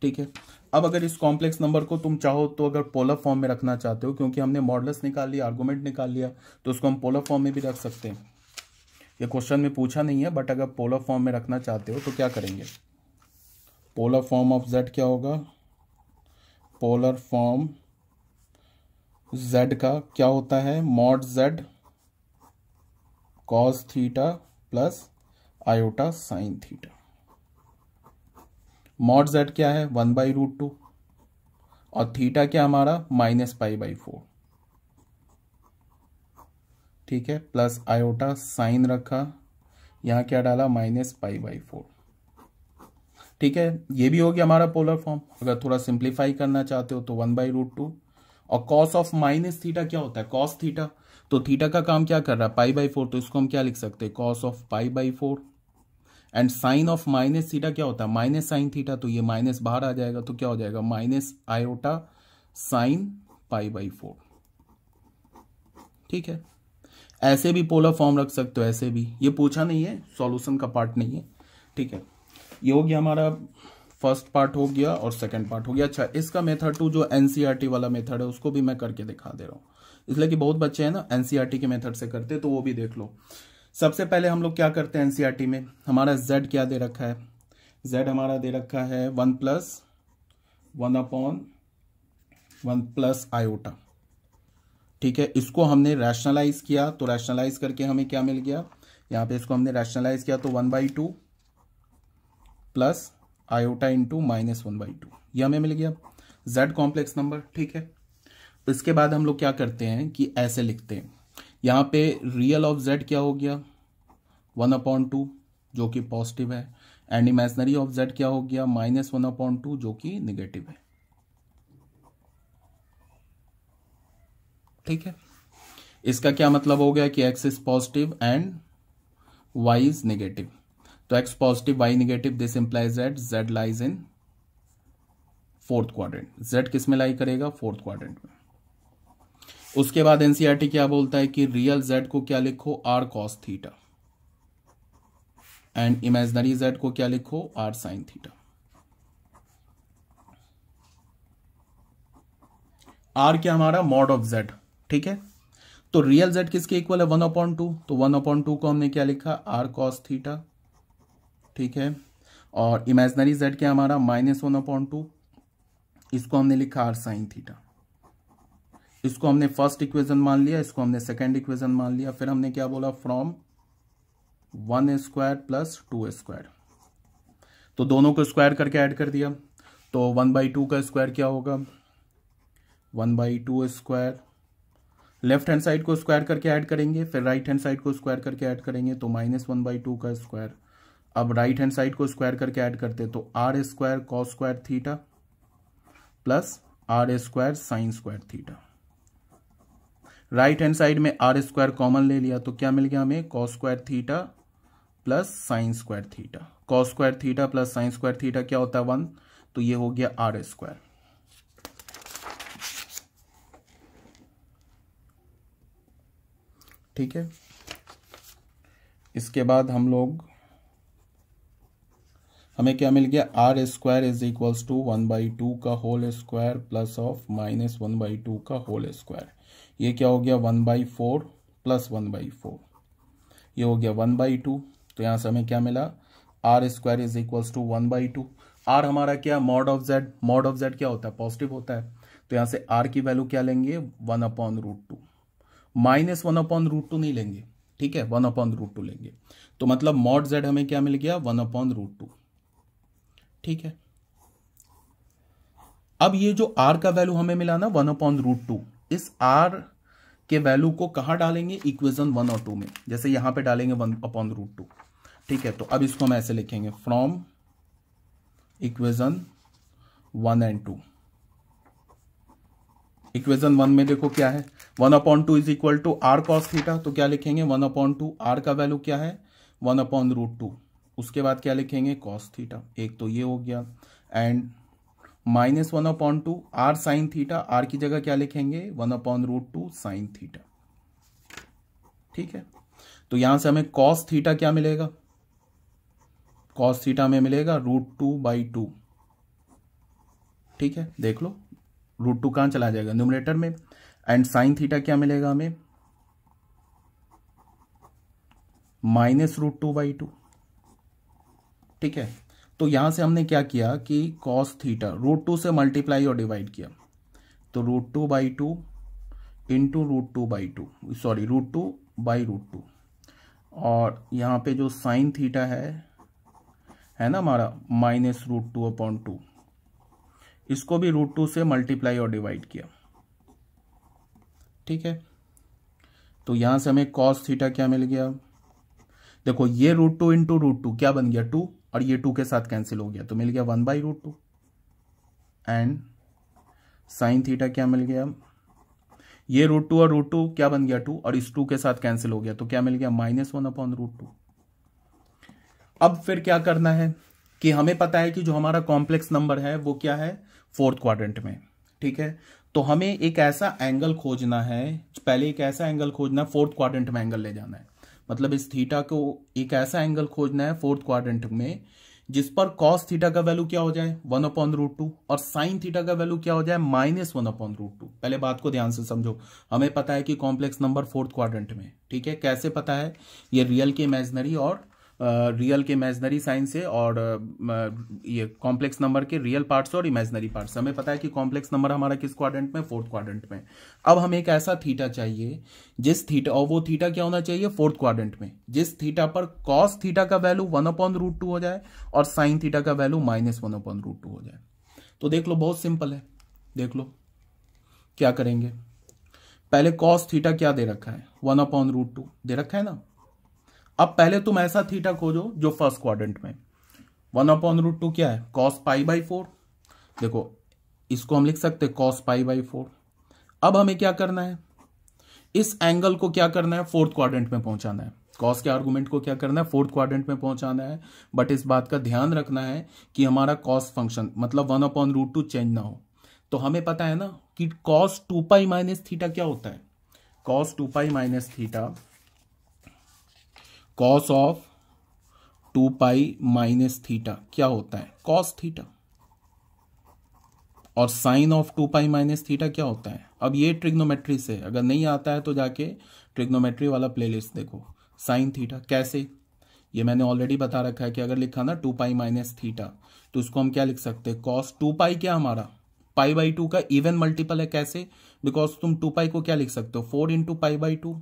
ठीक है अब अगर इस कॉम्प्लेक्स नंबर को तुम चाहो तो अगर पोलर फॉर्म में रखना चाहते हो क्योंकि हमने मॉडलस निकाल लिया आर्गूमेंट निकाल लिया तो उसको हम पोलर फॉर्म में भी रख सकते हैं ये क्वेश्चन में पूछा नहीं है बट अगर पोलर फॉर्म में रखना चाहते हो तो क्या करेंगे पोलर फॉर्म ऑफ जेड क्या होगा पोलर फॉर्म जेड का क्या होता है mod Z cos theta plus iota sine theta mod Z क्या है वन बाई रूट टू और थीटा क्या हमारा माइनस पाई बाई फोर ठीक है प्लस आयोटा साइन रखा यहाँ क्या डाला माइनस पाई बाई फोर ठीक है ये भी हो गया हमारा पोलर फॉर्म अगर थोड़ा सिंप्लीफाई करना चाहते हो तो वन बाई रूट टू और कॉस ऑफ माइनस थीटा क्या होता है कॉस थीटा तो थीटा का काम क्या कर रहा है पाई बाई फोर तो इसको हम क्या लिख सकते हैं cos of pi by four and sine of minus theta क्या होता है माइनस साइन थीटा तो ये माइनस बाहर आ जाएगा तो क्या हो जाएगा minus iota sine pi by four ठीक है ऐसे भी पोलर फॉर्म रख सकते हो ऐसे भी ये पूछा नहीं है सॉल्यूशन का पार्ट नहीं है ठीक है ये हो गया हमारा फर्स्ट पार्ट हो गया और सेकंड पार्ट हो गया अच्छा इसका मेथड टू जो एनसीईआरटी e वाला मेथड है उसको भी मैं करके दिखा दे रहा हूँ इसलिए कि बहुत बच्चे हैं ना एनसीईआरटी e के मेथड से करते तो वो भी देख लो सबसे पहले हम लोग क्या करते हैं एनसीईआरटी e में हमारा जेड क्या दे रखा है जेड हमारा दे रखा है one plus one upon one plus iota ठीक है इसको हमने रैशनलाइज किया तो रैशनलाइज करके हमें क्या मिल गया यहां पे इसको हमने रैशनलाइज किया तो one by two plus iota into minus one by two यह हमें मिल गया जेड कॉम्प्लेक्स नंबर ठीक है इसके बाद हम लोग क्या करते हैं कि ऐसे लिखते हैं यहां पे रियल ऑफ जेड क्या हो गया वन अपॉइंट टू जो कि पॉजिटिव है एंड इमेजनरी ऑफ जेड क्या हो गया माइनस वन अपॉइंट टू जो कि निगेटिव है ठीक है इसका क्या मतलब हो गया कि x is positive and y is negative तो x positive y negative this implies that z lies in fourth quadrant z किस में लाई करेगा फोर्थ क्वाड्रेंट में उसके बाद एनसीईआरटी e क्या बोलता है कि रियल जेड को क्या लिखो r cos theta and imaginary z को क्या लिखो आर साइन थीटा आर क्या हमारा मॉड ऑफ जेड ठीक है तो रियल जेड किसके इक्वल है वन अपॉइंट टू तो वन अपॉइंट टू को हमने क्या लिखा आर कॉस थीटा ठीक है और इमेजनरी जेड क्या हमारा माइनस वन अपॉइंट टू इसको हमने लिखा आर साइन थीटा इसको हमने फर्स्ट इक्वेशन मान लिया इसको हमने सेकेंड इक्वेशन मान लिया फिर हमने क्या बोला from one square plus two square तो दोनों को स्क्वायर करके ऐड कर दिया तो वन बाई टू का स्क्वायर क्या होगा one by two square left hand side को स्क्वायर करके ऐड करेंगे फिर राइट हैंड साइड को स्क्वायर करके ऐड करेंगे तो माइनस वन बाई टू का स्क्वायर अब राइट हैंड साइड को स्क्वायर करके ऐड करते तो r square cos square theta plus are square sine square theta right hand side में आर स्क्वायर कॉमन ले लिया तो क्या मिल गया हमें cos square theta plus sine square theta cos square theta plus sine square theta क्या होता है वन तो ये हो गया आर स्क्वायर ठीक है इसके बाद हम लोग हमें क्या मिल गया r square is equals to one by two का whole square plus of minus one by two का होल स्क्वायर ये क्या हो गया one by four plus one by four ये हो गया वन बाई टू तो यहां से हमें क्या मिला r square is equals to one by two r हमारा क्या mod of z mod of Z क्या होता है पॉजिटिव होता है तो यहां से आर की वैल्यू क्या लेंगे one upon root two minus one upon root two नहीं लेंगे ठीक है वन अपॉन रूट टू लेंगे तो मतलब मॉड जेड हमें क्या मिल गया वन अपॉन रूट टू ठीक है अब ये जो आर का वैल्यू हमें मिला ना वन अपॉन रूट टू इस आर के वैल्यू को कहा डालेंगे इक्वेशन वन और टू में जैसे यहां पे डालेंगे वन अपॉन रूट टू ठीक है तो अब इसको हम ऐसे लिखेंगे from equation one and two equation one में देखो क्या है one upon two is equal to r cos theta तो क्या लिखेंगे वन अपॉन टू आर का वैल्यू क्या है वन अपॉन रूट टू उसके बाद क्या लिखेंगे कॉस थीटा एक तो ये हो गया and minus one upon two r sine theta r की जगह क्या लिखेंगे one upon root two sine theta ठीक है तो यहां से हमें कॉस थीटा क्या मिलेगा कॉस थीटा में मिलेगा रूट टू बाई टू ठीक है देख लो रूट टू कहाँ चला जाएगा न्यूमरेटर में एंड साइन थीटा क्या मिलेगा हमें minus root two by two ठीक है तो यहां से हमने क्या किया कि कॉस थीटा रूट टू से मल्टीप्लाई और डिवाइड किया तो root two by two into root two by two sorry root two by root two और यहाँ पे जो साइन थीटा है है ना हमारा minus root two upon two इसको भी रूट टू से मल्टीप्लाई और डिवाइड किया ठीक है तो यहां से हमें कॉस थीटा क्या मिल गया देखो ये root two into root two क्या बन गया टू और ये टू के साथ कैंसिल हो गया तो मिल गया one by root two and sine theta क्या मिल गया ये रूट टू और रूट टू क्या बन गया टू और इस टू के साथ कैंसिल हो गया तो क्या मिल गया minus one upon root two अब फिर क्या करना है कि हमें पता है कि जो हमारा कॉम्प्लेक्स नंबर है वो क्या है फोर्थ क्वाड्रेंट में ठीक है तो हमें एक ऐसा एंगल खोजना है पहले एक ऐसा एंगल खोजना है फोर्थ क्वाड्रेंट में एंगल ले जाना है मतलब इस थीटा को एक ऐसा एंगल खोजना है फोर्थ क्वाड्रेंट में जिस पर कॉस थीटा का वैल्यू क्या हो जाए वन अपॉन रूट टू और साइन थीटा का वैल्यू क्या हो जाए minus one upon root two पहले बात को ध्यान से समझो हमें पता है कि कॉम्प्लेक्स नंबर फोर्थ क्वाड्रेंट में ठीक है कैसे पता है ये रियल के इमेजनरी और रियल के इमेजनरी साइंस है और ये कॉम्प्लेक्स नंबर के रियल पार्ट्स और इमेजनरी पार्ट्स हमें पता है कि कॉम्प्लेक्स नंबर हमारा किस क्वाड्रेंट में फोर्थ क्वाड्रेंट में अब हमें एक ऐसा थीटा चाहिए जिस थीटा और वो थीटा क्या होना चाहिए फोर्थ क्वाड्रेंट में जिस थीटा पर कॉस थीटा का value one upon root two हो जाए और साइन थीटा का value minus one upon root two हो जाए तो देख लो बहुत सिंपल है देख लो क्या करेंगे पहले कॉस थीटा क्या दे रखा है वन अपॉन रूट टू दे रखा है ना अब पहले तुम ऐसा थीटा खोजो जो फर्स्ट क्वाड्रेंट में वन अपॉन रूट टू क्या है कॉस पाई बाई फोर देखो इसको हम लिख सकते हैं कॉस पाई बाई फोर अब हमें क्या करना है इस एंगल को क्या करना है फोर्थ क्वाड्रेंट में पहुंचाना है कॉस के आर्गुमेंट को क्या करना है फोर्थ क्वाड्रेंट में पहुंचाना है बट इस बात का ध्यान रखना है कि हमारा कॉस फंक्शन मतलब one upon root two change ना हो तो हमें पता है ना कि cos two pi minus theta क्या होता है cos two pi minus theta cos of two pi minus theta क्या होता है कॉस थीटा और sine of two pi minus theta क्या होता है अब ये ट्रिग्नोमेट्री से अगर नहीं आता है तो जाके ट्रिग्नोमेट्री वाला प्लेलिस्ट देखो साइन थीटा कैसे ये मैंने ऑलरेडी बता रखा है कि अगर लिखा ना टू पाई माइनस थीटा तो उसको हम क्या लिख सकते हैं कॉस टू पाई क्या हमारा पाई बाई टू का इवन मल्टीपल है कैसे बिकॉज तुम टू पाई को क्या लिख सकते हो four into pi by two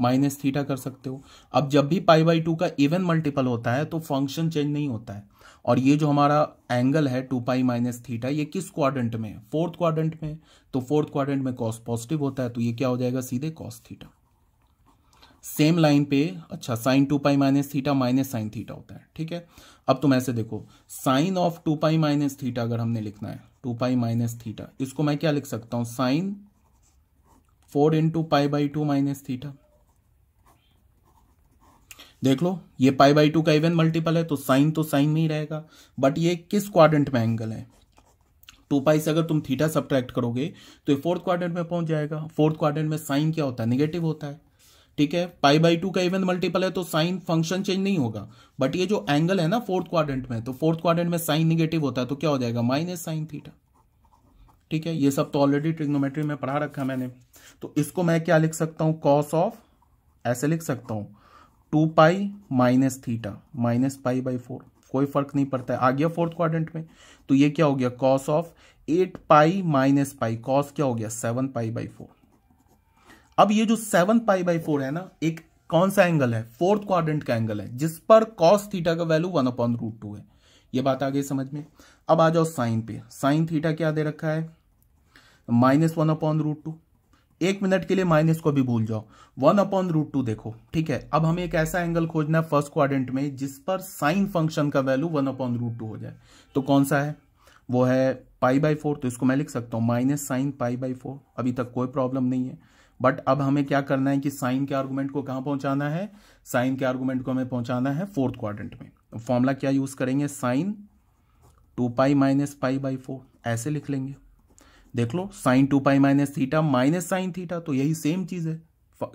minus theta कर सकते हो अब जब भी पाई बाई टू का इवन मल्टीपल होता है तो फंक्शन चेंज नहीं होता है और ये जो हमारा एंगल है टू पाई माइनस थीटा ये किस क्वाड्रेंट में है फोर्थ क्वाड्रेंट में तो फोर्थ क्वाड्रेंट में कॉस पॉजिटिव होता है तो ये क्या हो जाएगा सीधे कॉस थीटा सेम लाइन पे अच्छा sine two pi minus theta minus sine theta होता है ठीक है अब तुम ऐसे देखो sine of two pi minus theta अगर हमने लिखना है टू पाई माइनस थीटा इसको मैं क्या लिख सकता हूँ sine four into pi by two minus theta देख लो ये पाई बाई टू का इवन मल्टीपल है तो साइन तो साइन में ही रहेगा बट ये किस क्वाड्रेंट में एंगल है टू पाई से अगर तुम थीटा सब्ट्रैक्ट करोगे तो ये फोर्थ क्वाड्रेंट में पहुंच जाएगा फोर्थ क्वाड्रेंट में साइन क्या होता है निगेटिव होता है ठीक है पाई बाई टू का इवन मल्टीपल है तो साइन फंक्शन चेंज नहीं होगा बट ये जो एंगल है ना फोर्थ क्वाड्रेंट में तो फोर्थ क्वाड्रेंट में साइन निगेटिव होता है तो क्या हो जाएगा माइनस साइन थीटा ठीक है ये सब तो ऑलरेडी ट्रिग्नोमेट्री में पढ़ा रखा मैंने तो इसको मैं क्या लिख सकता हूँ कॉस ऑफ ऐसे लिख सकता हूं two pi minus theta minus pi by four कोई फर्क नहीं पड़ता है आ गया फोर्थ क्वाड्रेंट में तो ये क्या हो गया cos of eight pi minus pi cos क्या हो गया सेवन पाई बाई फोर अब ये जो सेवन पाई बाई फोर है ना एक कौन सा एंगल है फोर्थ क्वाड्रेंट का एंगल है जिस पर कॉस थीटा का value one upon root two है ये बात आ गई समझ में अब आ जाओ साइन पे साइन थीटा क्या दे रखा है minus one upon root two एक मिनट के लिए माइनस को भी भूल जाओ वन अपॉन रूट टू देखो ठीक है अब हमें एक ऐसा एंगल खोजना है फर्स्ट क्वाड्रेंट में जिस पर साइन फंक्शन का value one upon root two हो जाए तो कौन सा है वो है पाई बाई फोर तो इसको मैं लिख सकता हूं minus sine pi by four अभी तक कोई प्रॉब्लम नहीं है बट अब हमें क्या करना है कि साइन के आर्गूमेंट को कहां पहुंचाना है साइन के आर्गूमेंट को हमें पहुंचाना है फोर्थ क्वाड्रेंट में फॉर्मूला तो क्या यूज करेंगे sine two pi minus pi by four ऐसे लिख लेंगे देख लो sine two pi minus theta minus sine theta तो यही सेम चीज़ है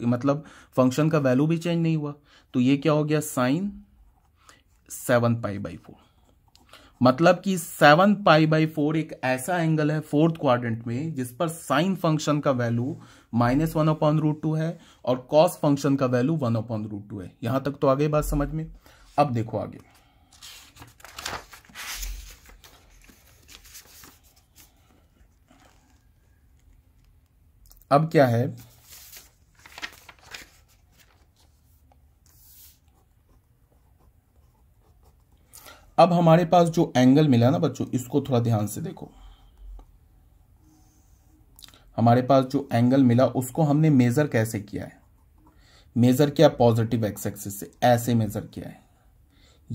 मतलब फंक्शन का वैल्यू भी चेंज नहीं हुआ तो ये क्या हो गया sine seven pi by four मतलब कि सेवन पाई बाई फोर एक ऐसा एंगल है फोर्थ क्वाड्रेंट में जिस पर साइन फंक्शन का value minus one upon root two है और कॉस फंक्शन का value one upon root two है यहां तक तो आगे बात समझ में अब देखो आगे अब क्या है अब हमारे पास जो एंगल मिला ना बच्चों इसको थोड़ा ध्यान से देखो हमारे पास जो एंगल मिला उसको हमने मेजर कैसे किया है मेजर किया पॉजिटिव एक्स एक्सिस से ऐसे मेजर किया है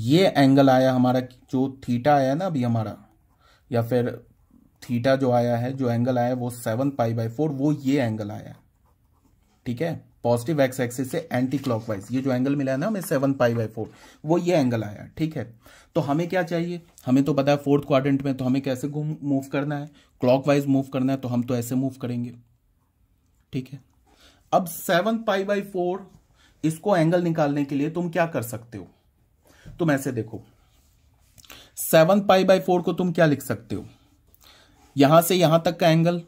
ये एंगल आया हमारा जो थीटा आया ना अभी हमारा या फिर थीटा जो आया है जो एंगल आया है वो सेवन पाई बाई फोर वो ये एंगल आया ठीक है पॉजिटिव एक्स एक्सिस से एंटी क्लॉकवाइज ये जो एंगल मिला है ना हमें सेवन पाई बाई फोर वो ये एंगल आया ठीक है तो हमें क्या चाहिए हमें तो पता है फोर्थ क्वाड्रेंट में तो हमें कैसे घूम मूव करना है क्लॉकवाइज मूव करना है तो हम तो ऐसे मूव करेंगे ठीक है अब सेवन पाई बाई फोर इसको एंगल निकालने के लिए तुम क्या कर सकते हो तुम ऐसे देखो सेवन पाई बाई फोर को तुम क्या लिख सकते हो यहां से यहां तक का एंगल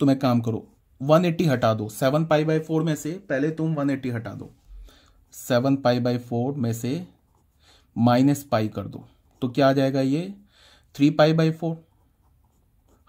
तुम एक काम करो 180 हटा दो सेवन पाई बाई फोर में से पहले तुम 180 हटा दो सेवन पाई बाई फोर में से माइनस पाई कर दो तो क्या आ जाएगा ये थ्री पाई बाई फोर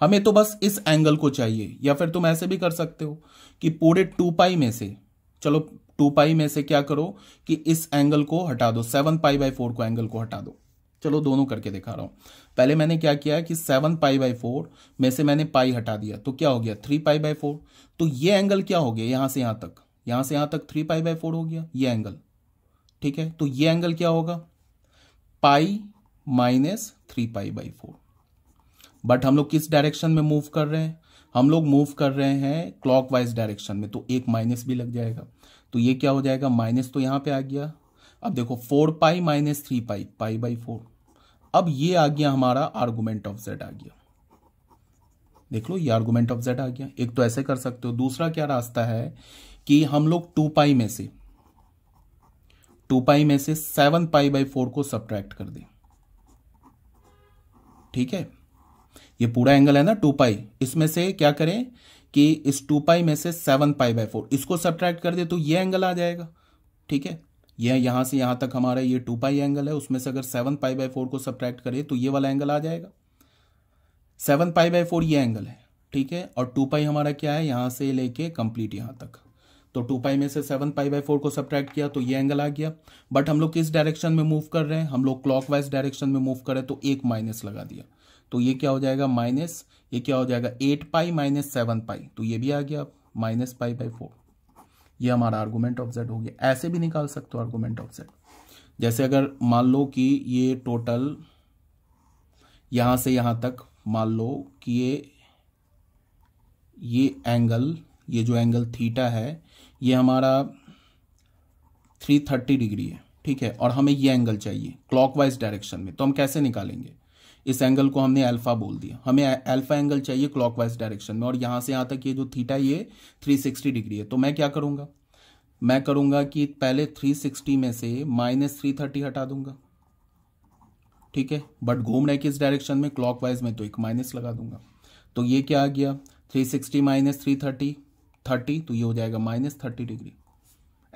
हमें तो बस इस एंगल को चाहिए या फिर तुम ऐसे भी कर सकते हो कि पूरे टू पाई में से चलो टू पाई में से क्या करो कि इस एंगल को हटा दो सेवन पाई बाई फोर को एंगल को हटा दो चलो दोनों करके दिखा रहा हूं पहले मैंने क्या किया कि सेवन पाई बाई फोर में से मैंने पाई हटा दिया तो क्या हो गया थ्री पाई बाई फोर तो ये एंगल क्या हो गया यहां से यहां तक यहां से यहां तक थ्री पाई बाई फोर हो गया ये एंगल ठीक है तो ये एंगल क्या होगा pi minus three pi by four but हम लोग किस डायरेक्शन में मूव कर रहे हैं हम लोग मूव कर रहे हैं क्लॉकवाइज डायरेक्शन में तो एक माइनस भी लग जाएगा तो ये क्या हो जाएगा माइनस तो यहां पे आ गया अब देखो four pi minus three pi pi by four अब ये आ गया हमारा आर्गूमेंट ऑफ जेड आ गया देख लो ये आर्गूमेंट ऑफ जेड आ गया एक तो ऐसे कर सकते हो दूसरा क्या रास्ता है कि हम लोग टू पाई में से टू पाई में से सेवन पाई बाई फोर को सब्ट्रैक्ट कर दें ठीक है ये पूरा एंगल है ना टू पाई इसमें से क्या करें कि इस टू पाई में से सेवन पाई बाई फोर इसको सब्ट्रैक्ट कर दे तो ये एंगल आ जाएगा ठीक है यह यहां से यहां तक हमारा ये टू पाई एंगल है उसमें से अगर सेवन पाई बाई फोर को सब्ट्रैक्ट करें तो ये वाला एंगल आ जाएगा सेवन पाई बाई फोर ये एंगल है ठीक है और टू पाई हमारा क्या है यहां से लेके कंप्लीट यहां तक तो टू पाई में से सेवन पाई बाई फोर को सब्ट्रैक्ट किया तो ये एंगल आ गया बट हम लोग किस डायरेक्शन में मूव कर रहे हैं हम लोग वाइज डायरेक्शन में मूव करें तो एक माइनस लगा दिया तो ये क्या हो जाएगा माइनस ये क्या हो जाएगा eight pi minus seven pi तो ये भी आ गया माइनस पाई बाई फोर ये हमारा आर्गूमेंट ऑफ जेड हो गया ऐसे भी निकाल सकते हो आर्गूमेंट ऑफ जेड जैसे अगर मान लो कि ये टोटल यहां से यहां तक मान लो कि ये ये एंगल ये जो एंगल थीटा है ये हमारा 330 डिग्री है ठीक है और हमें ये एंगल चाहिए क्लॉकवाइज डायरेक्शन में तो हम कैसे निकालेंगे इस एंगल को हमने अल्फा बोल दिया हमें अल्फा एंगल चाहिए क्लॉकवाइज डायरेक्शन में और यहां से यहां तक ये जो थीटा ये 360 डिग्री है तो मैं क्या करूंगा मैं करूंगा कि पहले 360 में से माइनस थ्री थर्टी हटा दूंगा ठीक है बट घूम रहे किस डायरेक्शन में क्लॉकवाइज में तो एक माइनस लगा दूंगा तो ये क्या आ गया three sixty minus three thirty thirty तो ये हो जाएगा माइनस थर्टी डिग्री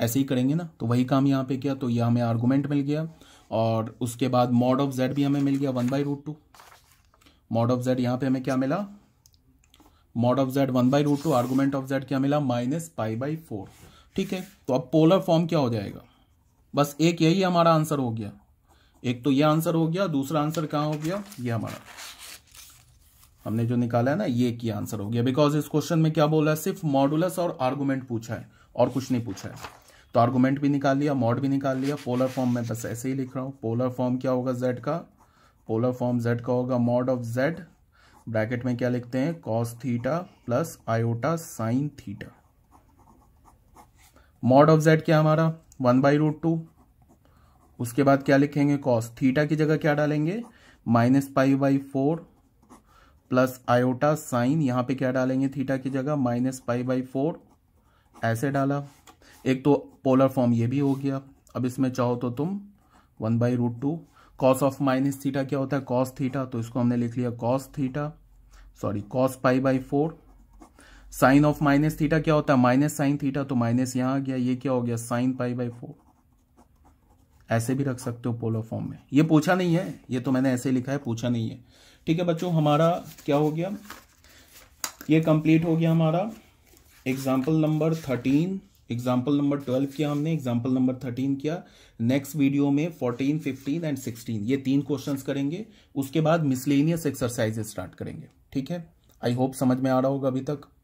ऐसे ही करेंगे ना तो वही काम यहाँ पे किया तो ये हमें आर्गुमेंट मिल गया और उसके बाद मॉड ऑफ जेड भी हमें मिल गया one by root two mod of z यहाँ पे हमें क्या मिला mod of Z one by root two argument of Z क्या मिला माइनस पाई बाई फोर ठीक है तो अब पोलर फॉर्म क्या हो जाएगा बस एक यही हमारा आंसर हो गया एक तो ये आंसर हो गया दूसरा आंसर कहाँ हो गया ये हमारा हमने जो निकाला है ना ये की आंसर हो गया बिकॉज इस क्वेश्चन में क्या बोला है सिर्फ मॉडुलस और आर्गूमेंट पूछा है और कुछ नहीं पूछा है तो आर्गूमेंट भी निकाल लिया मॉड भी निकाल लिया पोलर फॉर्म में बस ऐसे ही लिख रहा हूँ पोलर फॉर्म क्या होगा जेड का पोलर फॉर्म जेड का होगा मॉड ऑफ जेड ब्रैकेट में क्या लिखते हैं cos theta plus iota sine theta mod of Z क्या हमारा वन बाई रूट टू उसके बाद क्या लिखेंगे कॉस थीटा की जगह क्या डालेंगे minus pi by four plus iota sine यहां पे क्या डालेंगे थीटा की जगह माइनस पाई बाई फोर ऐसे डाला एक तो पोलर फॉर्म ये भी हो गया अब इसमें चाहो तो तुम one by root two cos of minus theta क्या होता है कॉस थीटा तो इसको हमने लिख लिया cos theta sorry cos pi by four sine of minus theta क्या होता है माइनस साइन थीटा तो माइनस यहाँ आ गया ये क्या हो गया साइन पाई बाई फोर ऐसे भी रख सकते हो पोलर फॉर्म में ये पूछा नहीं है ये तो मैंने ऐसे लिखा है पूछा नहीं है ठीक है बच्चों हमारा क्या हो गया ये कंप्लीट हो गया हमारा example number thirteen example number twelve किया हमने एग्जाम्पल नंबर थर्टीन किया नेक्स्ट वीडियो में फोर्टीन फिफ्टीन एंड सिक्सटीन ये तीन क्वेश्चंस करेंगे उसके बाद मिसलेनियस एक्सरसाइज स्टार्ट करेंगे ठीक है आई होप समझ में आ रहा होगा अभी तक